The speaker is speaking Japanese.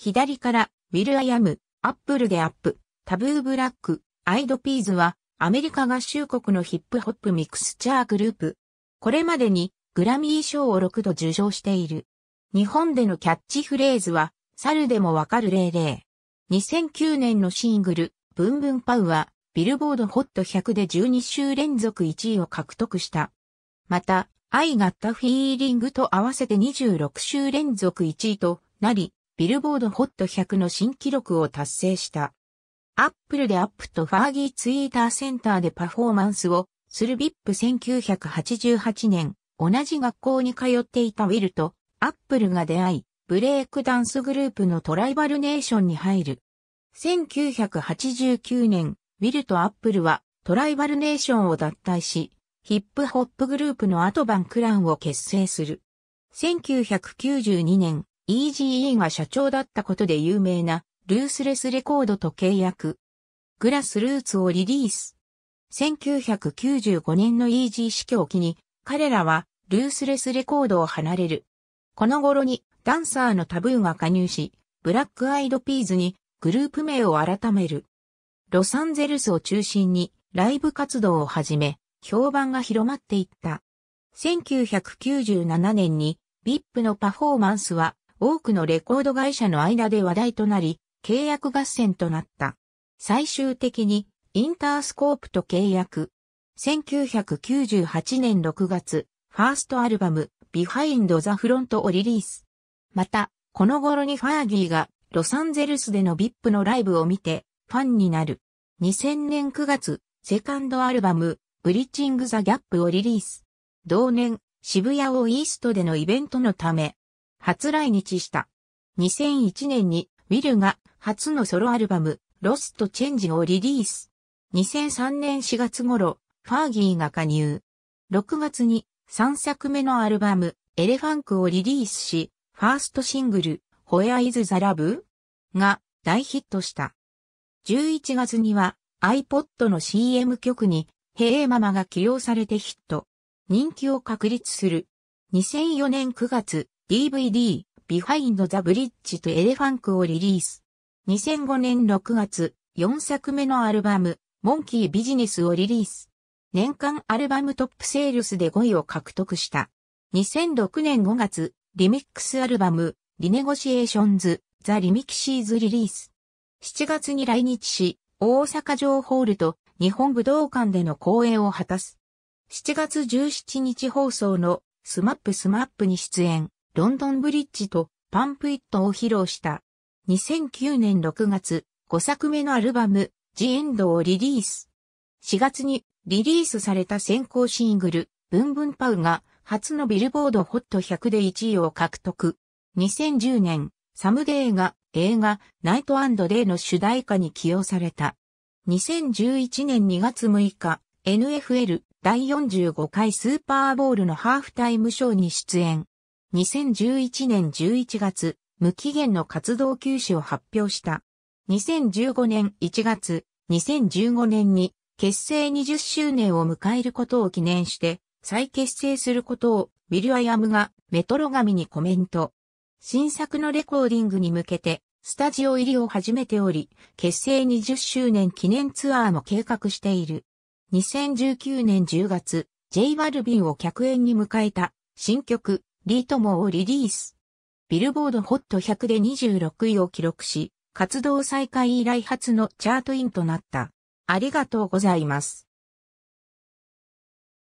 左から、ウィル・アイ・アム、アップルでアップ、タブー・ブラック、アイド・ピーズは、アメリカ合衆国のヒップホップミクスチャーグループ。これまでに、グラミー賞を6度受賞している。日本でのキャッチフレーズは、猿でもわかる例例。2009年のシングル、ブンブンパウは、ビルボードホット100で12週連続1位を獲得した。また、愛がったフィーリングと合わせて26週連続1位となり、ビルボードホット100の新記録を達成した。アップルでアップとファーギーツイーターセンターでパフォーマンスをする VIP1988 年、同じ学校に通っていたウィルとアップルが出会い、ブレイクダンスグループのトライバルネーションに入る。1989年、ウィルとアップルはトライバルネーションを脱退し、ヒップホップグループのアトバンクランを結成する。1992年、EGE が社長だったことで有名なルースレスレコードと契約。グラスルーツをリリース。1995年の EG 死去を機に彼らはルースレスレコードを離れる。この頃にダンサーのタブーが加入し、ブラックアイドピーズにグループ名を改める。ロサンゼルスを中心にライブ活動を始め、評判が広まっていった。1997年に VIP のパフォーマンスは多くのレコード会社の間で話題となり、契約合戦となった。最終的に、インタースコープと契約。1998年6月、ファーストアルバム、ビハインド・ザ・フロントをリリース。また、この頃にファーギーが、ロサンゼルスでの VIP のライブを見て、ファンになる。2000年9月、セカンドアルバム、ブリッジング・ザ・ギャップをリリース。同年、渋谷をイーストでのイベントのため、初来日した。2001年にウィルが初のソロアルバム、ロストチェンジをリリース。2003年4月頃、ファーギーが加入。6月に3作目のアルバム、エレファンクをリリースし、ファーストシングル、ホエアイズザラブが大ヒットした。11月には iPod の CM 曲に、ヘイママが起用されてヒット。人気を確立する。2004年9月、DVD、ビハインド・ザ・ブリッジとエレファンクをリリース。2005年6月、4作目のアルバム、モンキービジネスをリリース。年間アルバムトップセールスで5位を獲得した。2006年5月、リミックスアルバム、リネゴシエーションズ、ザ・リミキシーズリリース。7月に来日し、大阪城ホールと日本武道館での公演を果たす。7月17日放送のスマップスマップに出演。ロンドンブリッジとパンプイットを披露した。2009年6月、5作目のアルバム、ジエンドをリリース。4月にリリースされた先行シングル、ブンブンパウが初のビルボードホット100で1位を獲得。2010年、サムデーが映画ナイトデーの主題歌に起用された。2011年2月6日、NFL 第45回スーパーボールのハーフタイムショーに出演。2011年11月、無期限の活動休止を発表した。2015年1月、2015年に結成20周年を迎えることを記念して、再結成することをウィル・アイアムがメトロ紙にコメント。新作のレコーディングに向けて、スタジオ入りを始めており、結成20周年記念ツアーも計画している。2019年10月、J バルビンを客演に迎えた新曲、リートモをリリース。ビルボードホット100で26位を記録し、活動再開以来初のチャートインとなった。ありがとうございます。